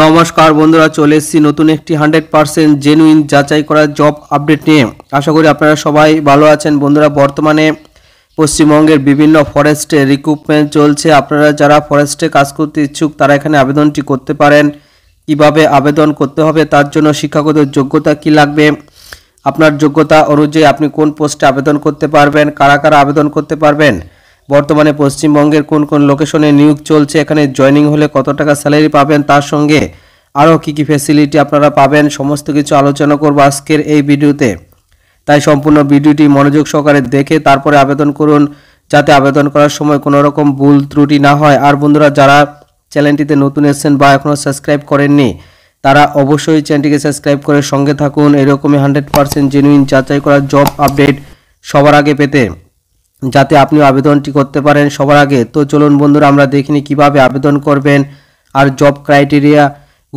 নমস্কার বন্ধুরা চলে এসেছি নতুন একটি হান্ড্রেড পারসেন্ট জেনুইন যাচাই করার জব আপডেট নিয়ে আশা করি আপনারা সবাই ভালো আছেন বন্ধুরা বর্তমানে পশ্চিমবঙ্গের বিভিন্ন ফরেস্টে রিক্রুটমেন্ট চলছে আপনারা যারা ফরেস্টে কাজ করতে ইচ্ছুক তারা এখানে আবেদনটি করতে পারেন কিভাবে আবেদন করতে হবে তার জন্য শিক্ষাগত যোগ্যতা কি লাগবে আপনার যোগ্যতা অনুযায়ী আপনি কোন পোস্টে আবেদন করতে পারবেন কারা কারা আবেদন করতে পারবেন বর্তমানে পশ্চিমবঙ্গের কোন কোন লোকেশনে নিয়োগ চলছে এখানে জয়নিং হলে কত টাকা স্যালারি পাবেন তার সঙ্গে আরও কী কী ফ্যাসিলিটি আপনারা পাবেন সমস্ত কিছু আলোচনা করব আজকের এই ভিডিওতে তাই সম্পূর্ণ ভিডিওটি মনোযোগ সহকারে দেখে তারপরে আবেদন করুন যাতে আবেদন করার সময় কোনো রকম ভুল ত্রুটি না হয় আর বন্ধুরা যারা চ্যানেলটিতে নতুন এসেছেন বা এখনও সাবস্ক্রাইব করেননি তারা অবশ্যই চ্যানেলটিকে সাবস্ক্রাইব করে সঙ্গে থাকুন এরকমই হান্ড্রেড পারসেন্ট জেনুইন যাচাই করা জব আপডেট সবার আগে পেতে যাতে আপনি আবেদনটি করতে পারেন সবার আগে তো চলুন বন্ধুরা আমরা দেখিনি কিভাবে আবেদন করবেন আর জব ক্রাইটেরিয়া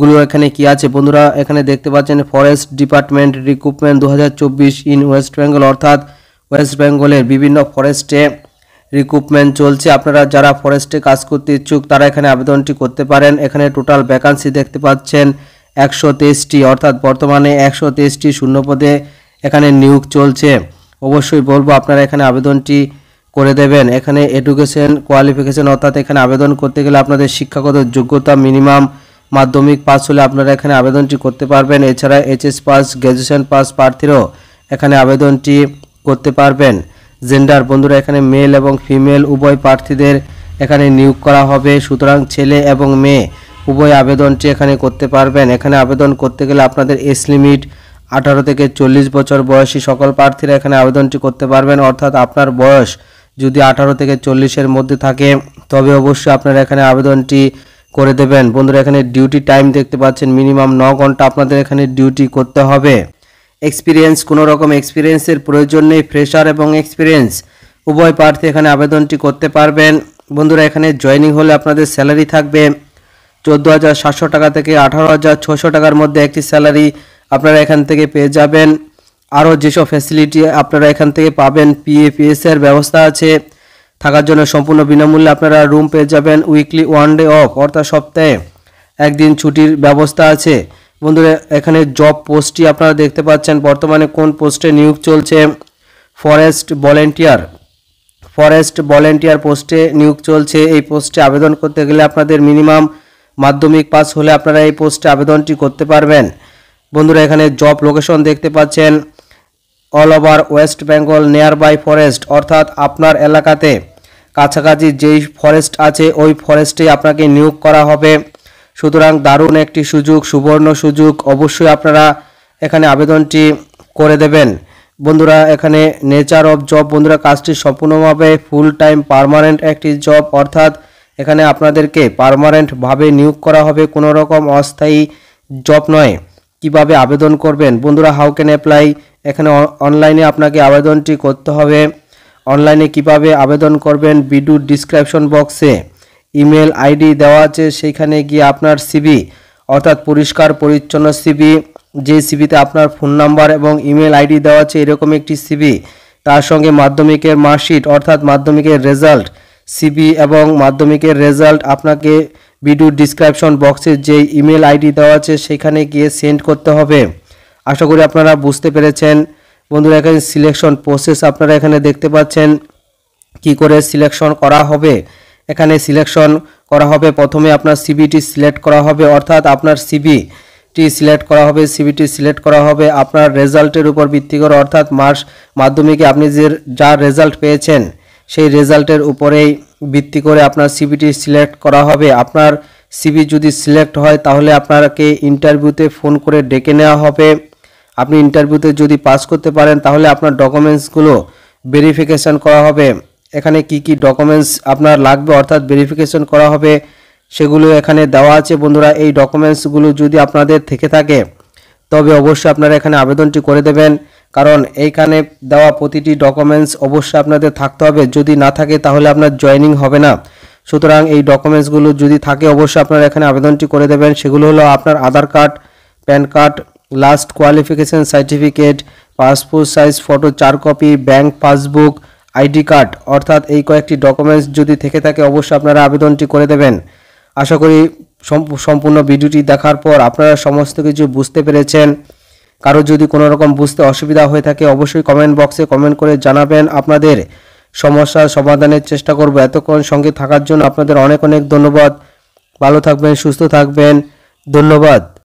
গুলো এখানে কি আছে বন্ধুরা এখানে দেখতে পাচ্ছেন ফরেস্ট ডিপার্টমেন্ট রিক্রুটমেন্ট দু ইন ওয়েস্ট বেঙ্গল অর্থাৎ ওয়েস্ট বেঙ্গলের বিভিন্ন ফরেস্টে রিক্রুটমেন্ট চলছে আপনারা যারা ফরেস্টে কাজ করতে ইচ্ছুক তারা এখানে আবেদনটি করতে পারেন এখানে টোটাল ভ্যাকান্সি দেখতে পাচ্ছেন একশো তেইশটি অর্থাৎ বর্তমানে একশো তেইশটি শূন্যপদে এখানে নিয়োগ চলছে অবশ্যই বলবো আপনারা এখানে আবেদনটি করে দেবেন এখানে এডুকেশন কোয়ালিফিকেশন অর্থাৎ এখানে আবেদন করতে গেলে আপনাদের শিক্ষাগত যোগ্যতা মিনিমাম মাধ্যমিক পাস হলে আপনারা এখানে আবেদনটি করতে পারবেন এছাড়া এইচএস পাস গ্র্যাজুয়েশন পাস প্রার্থীরাও এখানে আবেদনটি করতে পারবেন জেন্ডার বন্ধুরা এখানে মেল এবং ফিমেল উভয় প্রার্থীদের এখানে নিয়োগ করা হবে সুতরাং ছেলে এবং মেয়ে উভয় আবেদনটি এখানে করতে পারবেন এখানে আবেদন করতে গেলে আপনাদের এস লিমিট আঠারো থেকে চল্লিশ বছর বয়সী সকল প্রার্থীরা এখানে আবেদনটি করতে পারবেন অর্থাৎ আপনার বয়স যদি আঠারো থেকে চল্লিশের মধ্যে থাকে তবে অবশ্যই আপনারা এখানে আবেদনটি করে দেবেন বন্ধুরা এখানে ডিউটি টাইম দেখতে পাচ্ছেন মিনিমাম ন ঘন্টা আপনাদের এখানে ডিউটি করতে হবে এক্সপিরিয়েন্স কোনো রকম এক্সপিরিয়েন্সের প্রয়োজন নেই ফ্রেশার এবং এক্সপিরিয়েন্স উভয় প্রার্থী এখানে আবেদনটি করতে পারবেন বন্ধুরা এখানে জয়নিং হলে আপনাদের স্যালারি থাকবে চোদ্দো হাজার সাতশো টাকা থেকে আঠারো হাজার ছশো টাকার মধ্যে একটি স্যালারি আপনারা এখান থেকে পেয়ে যাবেন আরও যেসব ফ্যাসিলিটি আপনারা এখান থেকে পাবেন পিএপিএসের ব্যবস্থা আছে থাকার জন্য সম্পূর্ণ বিনামূল্যে আপনারা রুম পেয়ে যাবেন উইকলি ওয়ান ডে অফ অর্থাৎ সপ্তাহে একদিন ছুটির ব্যবস্থা আছে বন্ধুরা এখানে জব পোস্টটি আপনারা দেখতে পাচ্ছেন বর্তমানে কোন পোস্টে নিয়োগ চলছে ফরেস্ট ভলেন্টিয়ার ফরেস্ট ভলেন্টিয়ার পোস্টে নিয়োগ চলছে এই পোস্টে আবেদন করতে গেলে আপনাদের মিনিমাম মাধ্যমিক পাস হলে আপনারা এই পোস্টে আবেদনটি করতে পারবেন বন্ধুরা এখানে জব লোকেশন দেখতে পাচ্ছেন all over West Bengal near by forest অর্থাৎ আপনার এলাকাতে কাছাকাছি যেই ফরেস্ট আছে ওই ফরেস্টে আপনাকে নিয়োগ করা হবে সুতরাং দারুণ একটি সুযোগ সুবর্ণ সুযোগ অবশ্যই আপনারা এখানে আবেদনটি করে দেবেন বন্ধুরা এখানে নেচার অফ জব বন্ধুরা কাজটি সম্পূর্ণভাবে ফুল টাইম পারমানেন্ট একটি জব অর্থাৎ এখানে আপনাদেরকে পারমানেন্টভাবে নিয়োগ করা হবে কোনো রকম অস্থায়ী জব নয় কিভাবে আবেদন করবেন বন্ধুরা হাউ ক্যান অ্যাপ্লাই এখানে অনলাইনে আপনাকে আবেদনটি করতে হবে অনলাইনে কিভাবে আবেদন করবেন বিডু ডিসক্রিপশন বক্সে ইমেল আইডি দেওয়া আছে সেইখানে গিয়ে আপনার সিবি অর্থাৎ পরিষ্কার পরিচ্ছন্ন সিবি যে সিবিতে আপনার ফোন নাম্বার এবং ইমেল আইডি দেওয়া আছে এরকম একটি সিবি তার সঙ্গে মাধ্যমিকের মার্কশিট অর্থাৎ মাধ্যমিকের রেজাল্ট সিবি এবং মাধ্যমিকের রেজাল্ট আপনাকে ভিডিও ডিসক্রিপশন বক্সে যে ইমেল আইডি দেওয়া আছে সেখানে গিয়ে সেন্ড করতে হবে আশা করি আপনারা বুঝতে পেরেছেন বন্ধুরা এখানে সিলেকশন প্রসেস আপনারা এখানে দেখতে পাচ্ছেন কি করে সিলেকশন করা হবে এখানে সিলেকশন করা হবে প্রথমে আপনার সিবিটি সিলেক্ট করা হবে অর্থাৎ আপনার সিবিটি সিলেক্ট করা হবে সিবিটি সিলেক্ট করা হবে আপনার রেজাল্টের উপর ভিত্তি করে অর্থাৎ মাস মাধ্যমিকে আপনি যে যা রেজাল্ট পেয়েছেন সেই রেজাল্টের উপরেই ভিত্তি করে আপনার সিবিটি সিলেক্ট করা হবে আপনার সিবি যদি সিলেক্ট হয় তাহলে আপনাকে ইন্টারভিউতে ফোন করে ডেকে নেওয়া হবে আপনি ইন্টারভিউতে যদি পাস করতে পারেন তাহলে আপনার ডকুমেন্টসগুলো ভেরিফিকেশান করা হবে এখানে কি কি ডকুমেন্টস আপনার লাগবে অর্থাৎ ভেরিফিকেশন করা হবে সেগুলো এখানে দেওয়া আছে বন্ধুরা এই ডকুমেন্টসগুলো যদি আপনাদের থেকে থাকে তবে অবশ্যই আপনারা এখানে আবেদনটি করে দেবেন কারণ এইখানে দেওয়া প্রতিটি ডকুমেন্টস অবশ্যই আপনাদের থাকতে হবে যদি না থাকে তাহলে আপনার জয়নিং হবে না সুতরাং এই ডকুমেন্টসগুলো যদি থাকে অবশ্যই আপনারা এখানে আবেদনটি করে দেবেন সেগুলো হলো আপনার Aadhaar card PAN card last qualification certificate passport size photo চার copy bank passbook ID card অর্থাৎ এই কয়েকটি ডকুমেন্টস যদি থেকে থাকে অবশ্যই আপনারা আবেদনটি করে দেবেন আশা করি সম্পূর্ণ ভিডিওটি দেখার পর আপনারা সমস্ত কিছু বুঝতে পেরেছেন কারো যদি কোনো রকম বুঝতে অসুবিধা হয়ে থাকে অবশ্যই কমেন্ট বক্সে কমেন্ট করে জানাবেন আপনাদের সমস্যার সমাধানের চেষ্টা করব এতক্ষণ সঙ্গে থাকার জন্য আপনাদের অনেক অনেক ধন্যবাদ ভালো থাকবেন সুস্থ থাকবেন ধন্যবাদ